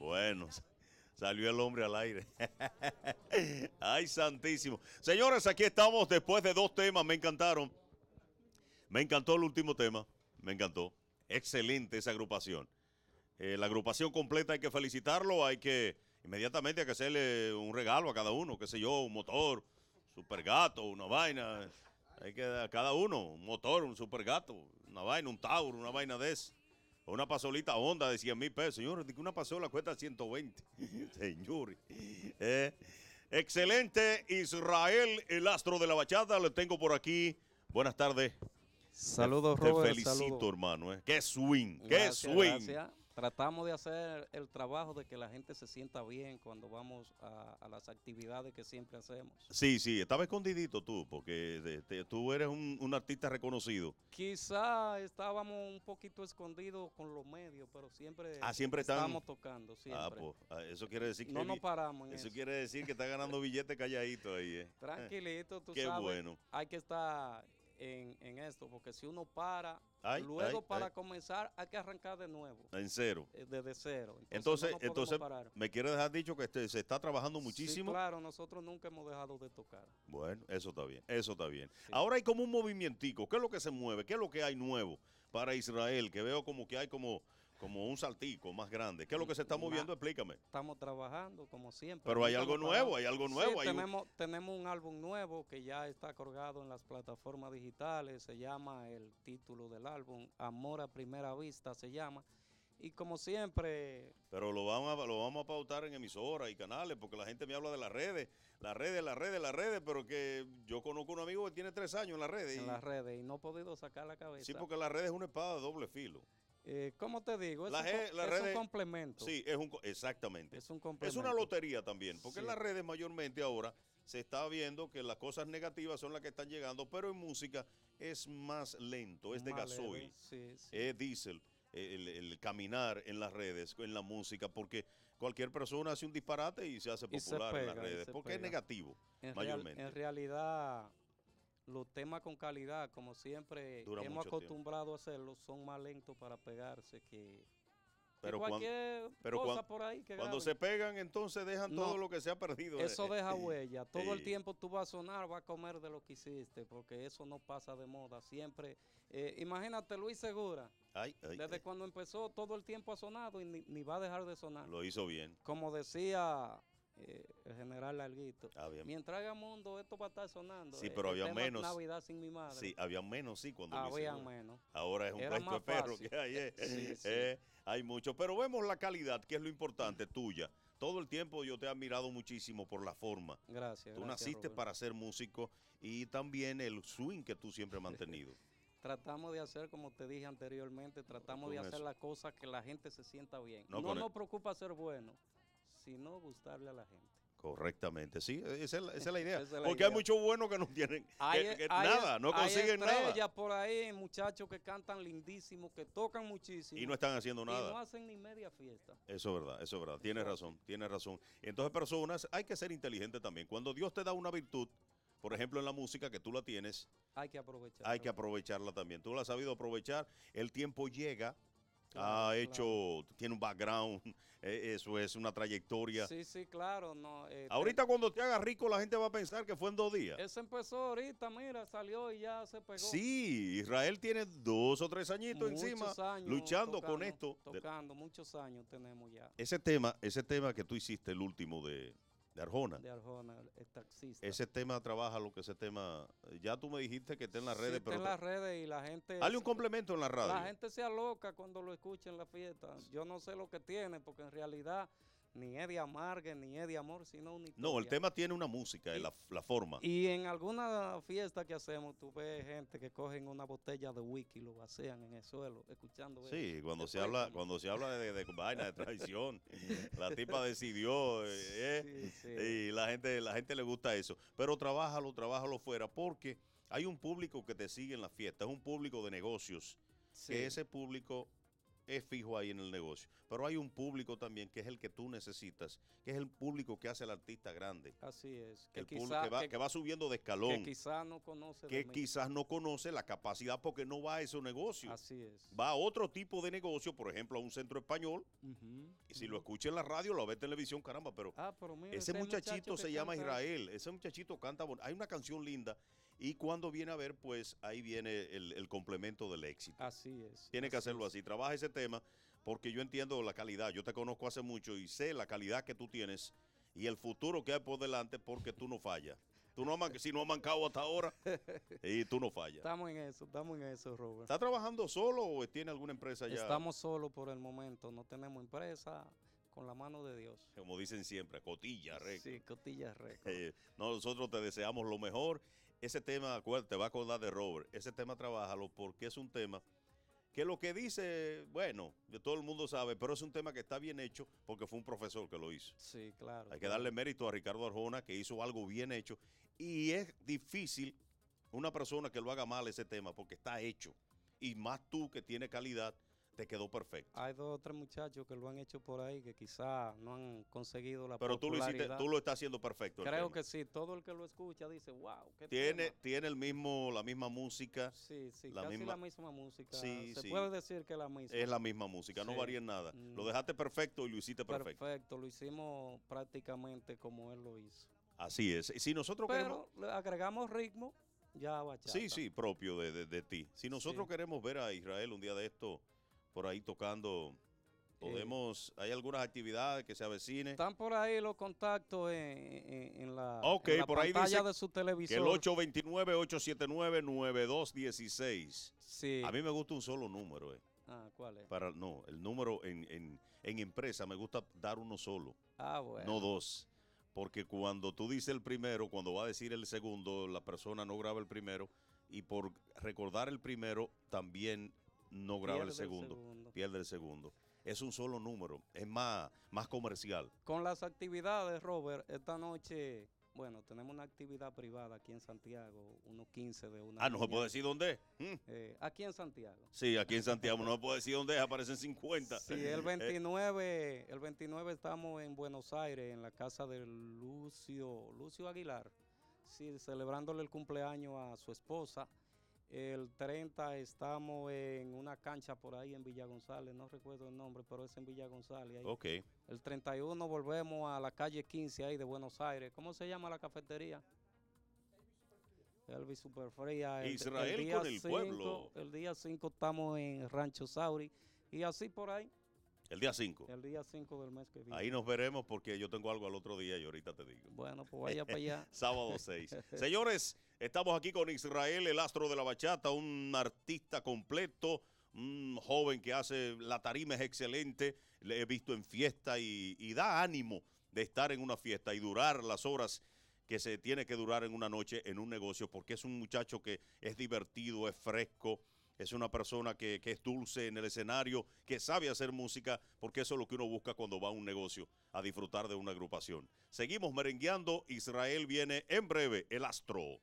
Bueno, salió el hombre al aire. Ay, santísimo. Señores, aquí estamos después de dos temas. Me encantaron. Me encantó el último tema. Me encantó. Excelente esa agrupación. Eh, la agrupación completa hay que felicitarlo. Hay que inmediatamente hay que hacerle un regalo a cada uno. Qué sé yo, un motor, super gato, una vaina. Hay que dar a cada uno un motor, un super gato, una vaina, un Tauro, una vaina de eso una pasolita honda de 100 mil pesos. una pasola cuesta 120. señores. ¿eh? excelente, Israel, el astro de la bachata. lo tengo por aquí. Buenas tardes. Saludos, Te felicito, hermano. ¿eh? Qué swing, qué swing tratamos de hacer el trabajo de que la gente se sienta bien cuando vamos a, las actividades que siempre hacemos. Sí, sí, estaba escondidito tú, porque este, tú eres un, artista reconocido. Quizá estábamos un poquito escondidos con los medios, pero siempre, ah, siempre estamos tocando. Ah, pues, ah, eso quiere decir que... No paramos. eso, quiere decir que está ganando billetes calladito ahí. ¿eh? Tranquilito, tú sabes. Qué bueno. Hay que estar en, esto, porque si uno para, luego para comenzar hay que arrancar de nuevo. En cero. Eh, desde cero. Entonces, entonces, me quiere dejar dicho que este, se está trabajando muchísimo. claro, nosotros nunca hemos dejado de tocar. Bueno, eso está bien, eso está bien. Ahora hay como un movimientico, ¿qué es lo que se mueve? ¿Qué es lo que hay nuevo para Israel? Que veo como que hay como como un saltico más grande. ¿Qué es lo que se está moviendo? Explícame. Estamos trabajando como siempre. Pero hay algo nuevo, hay algo nuevo. Sí, tenemos, un... tenemos un álbum nuevo que ya está colgado en las plataformas digitales. Se llama el título del álbum, Amor a Primera Vista se llama. Y como siempre... Pero lo vamos, a, lo vamos a pautar en emisoras y canales, porque la gente me habla de las redes, las redes, las redes, las redes, pero que yo conozco un amigo que tiene tres años en las redes. En las redes, y no he podido sacar la cabeza. Sí, porque las redes es una espada de doble filo. Eh, ¿Cómo te digo? Es, un, complemento. Sí, es un, exactamente. Es Es una lotería también, porque en las redes mayormente ahora se está viendo que las cosas negativas son las que están llegando, pero en música es más lento, es de gasoil, es diésel. Eh, el, caminar en las redes, en la música, porque cualquier persona hace un disparate y se hace popular en las redes, porque es negativo, mayormente. en realidad, los temas con calidad, como siempre hemos acostumbrado a hacerlo, son más lentos para pegarse que, pero cualquier cosa por ahí que Cuando se pegan, entonces dejan todo lo que se ha perdido. Eh. Eso deja huella. Todo el tiempo tú vas a sonar, vas a comer de lo que hiciste, porque eso no pasa de moda. Siempre, eh, imagínate Luis Segura. desde cuando empezó, todo el tiempo ha sonado y ni va a dejar de sonar. Lo hizo bien. Como decía el eh, general Larguito ah, Mientras haga mundo, esto va a estar sonando. Sí, eh, pero había menos. Navidad Sí, había menos, sí, cuando Había menos. Ahora es un resto de perro que eh. hay. mucho. Pero vemos la calidad, que es lo importante, tuya. Todo el tiempo yo te he admirado muchísimo por la forma. Gracias. Tú naciste para ser músico y también el swing que tú siempre has mantenido. tratamos de hacer, como te dije anteriormente, tratamos de hacer las cosas que la gente se sienta bien. No, nos preocupa ser bueno sino gustarle a la gente. Correctamente, sí, esa es la, idea. Porque hay muchos buenos que no tienen nada, no consiguen nada. por ahí, muchachos que cantan lindísimo, que tocan muchísimo. Y no están haciendo nada. Y no hacen ni media fiesta. Eso es verdad, eso es verdad. Tienes razón, tienes razón. Entonces, personas, hay que ser inteligente también. Cuando Dios te da una virtud, por ejemplo, en la música que tú la tienes, hay que aprovecharla. Hay que aprovecharla también. Tú la has sabido aprovechar. El tiempo llega, ha ah, hecho, tiene un background, e, eso es una trayectoria. Sí, sí, claro. Este ahorita cuando te haga rico la gente va a pensar que fue en dos días. Eso empezó ahorita, mira, salió y ya se pegó. Sí, Israel tiene dos o tres añitos encima luchando con esto. Tocando, muchos años tenemos ya. Ese tema, ese tema que tú hiciste, el último de, de Arjona. De Arjona, el taxista. Ese tema trabaja lo que ese tema. Ya tú me dijiste que está en las redes. está pero en las redes y la gente. Dale un complemento en la radio. La gente se aloca cuando lo escucha en la fiesta. Yo no sé lo que tiene, porque en realidad ni es de amargue, ni es de amor, sino un No, el tema tiene una música, y, la, forma. Y en alguna fiesta que hacemos, tú ves gente que cogen una botella de whisky y lo vacían en el suelo, escuchando. Sí, cuando, se habla, cuando se habla de, de, vaina, de traición, la tipa decidió, eh, y la gente, la gente le gusta eso. Pero trabájalo, trabajalo fuera, porque hay un público que te sigue en la fiesta, es un público de negocios, que ese público es fijo ahí en el negocio. Pero hay un público también que es el que tú necesitas, que es el público que hace al artista grande. Así es. Que, el público que, va, subiendo de escalón. Que quizás no conoce. Que quizás no conoce la capacidad porque no va a ese negocio. Así es. Va a otro tipo de negocio, por ejemplo, a un centro español. y si lo escucha en la radio, lo ve en televisión, caramba. Pero, ah, ese muchachito se llama Israel. Ese muchachito canta. Hay una canción linda y cuando viene a ver, pues ahí viene el, complemento del éxito. Así es. Tiene que hacerlo así. Trabaja ese tema porque yo entiendo la calidad. Yo te conozco hace mucho y sé la calidad que tú tienes y el futuro que hay por delante porque tú no fallas. Tú no si no has mancado hasta ahora y tú no fallas. Estamos en eso, estamos en eso, Robert. ¿Está trabajando solo o tiene alguna empresa ya? Estamos solo por el momento, no tenemos empresa. Con la mano de Dios. Como dicen siempre, cotilla recta. Sí, cotilla récord. Eh, nosotros te deseamos lo mejor ese tema, acuérdate, te va a acordar de Robert, ese tema trabájalo porque es un tema que lo que dice, bueno, todo el mundo sabe, pero es un tema que está bien hecho porque fue un profesor que lo hizo. Sí, claro. Hay que darle mérito a Ricardo Arjona que hizo algo bien hecho y es difícil una persona que lo haga mal ese tema porque está hecho. Y más tú que tienes calidad te quedó perfecto. Hay dos o tres muchachos que lo han hecho por ahí que quizás no han conseguido la Pero tú lo hiciste, tú lo estás haciendo perfecto. Creo que sí, todo el que lo escucha dice, wow, qué tiene tiene el mismo la misma música. Sí, sí, la casi misma, la misma música. Se puede decir que la misma. Es la misma música, no varía en nada. Mm. Lo dejaste perfecto y lo hiciste perfecto. Perfecto, lo hicimos prácticamente como él lo hizo. Así es. Si nosotros queremos... agregamos ritmo ya bachata. Sí, sí, propio de, ti. Si nosotros queremos ver a Israel un día de esto por ahí tocando. Podemos, hay algunas actividades que se avecinen. Están por ahí los contactos en, en, la, por pantalla ahí dice de su televisor. el 829-879-9216. Sí. A mí me gusta un solo número. Eh. Ah, ¿cuál es? Para, no, el número en, empresa me gusta dar uno solo. Ah, bueno. No dos. Porque cuando tú dices el primero, cuando va a decir el segundo, la persona no graba el primero. Y por recordar el primero, también no graba el segundo, Pierde el segundo. Es un solo número, es más, más comercial. Con las actividades, Robert, esta noche, bueno, tenemos una actividad privada aquí en Santiago, unos 15 de una. Ah, no se puede decir dónde eh, mm. aquí en Santiago. Sí, aquí en Santiago, no se puede decir dónde aparecen 50. Sí, el 29, eh, el 29 estamos en Buenos Aires, en la casa de Lucio, Lucio Aguilar. celebrándole el cumpleaños a su esposa. El 30 estamos en una cancha por ahí en Villa González, no recuerdo el nombre, pero es en Villa González. Ok. El 31 volvemos a la calle 15 ahí de Buenos Aires. ¿Cómo se llama la cafetería? Elvis Superfría. Israel con el pueblo. El día 5 estamos en Rancho Sauri y así por ahí. El día 5. El día 5 del mes que viene. Ahí nos veremos porque yo tengo algo al otro día y ahorita te digo. Bueno, pues vaya para allá. Sábado 6. Señores, estamos aquí con Israel, el astro de la bachata, un artista completo, un joven que hace la tarima es excelente, le he visto en fiesta y, y da ánimo de estar en una fiesta y durar las horas que se tiene que durar en una noche en un negocio porque es un muchacho que es divertido, es fresco es una persona que, es dulce en el escenario, que sabe hacer música, porque eso es lo que uno busca cuando va a un negocio, a disfrutar de una agrupación. Seguimos merengueando, Israel viene en breve, el astro.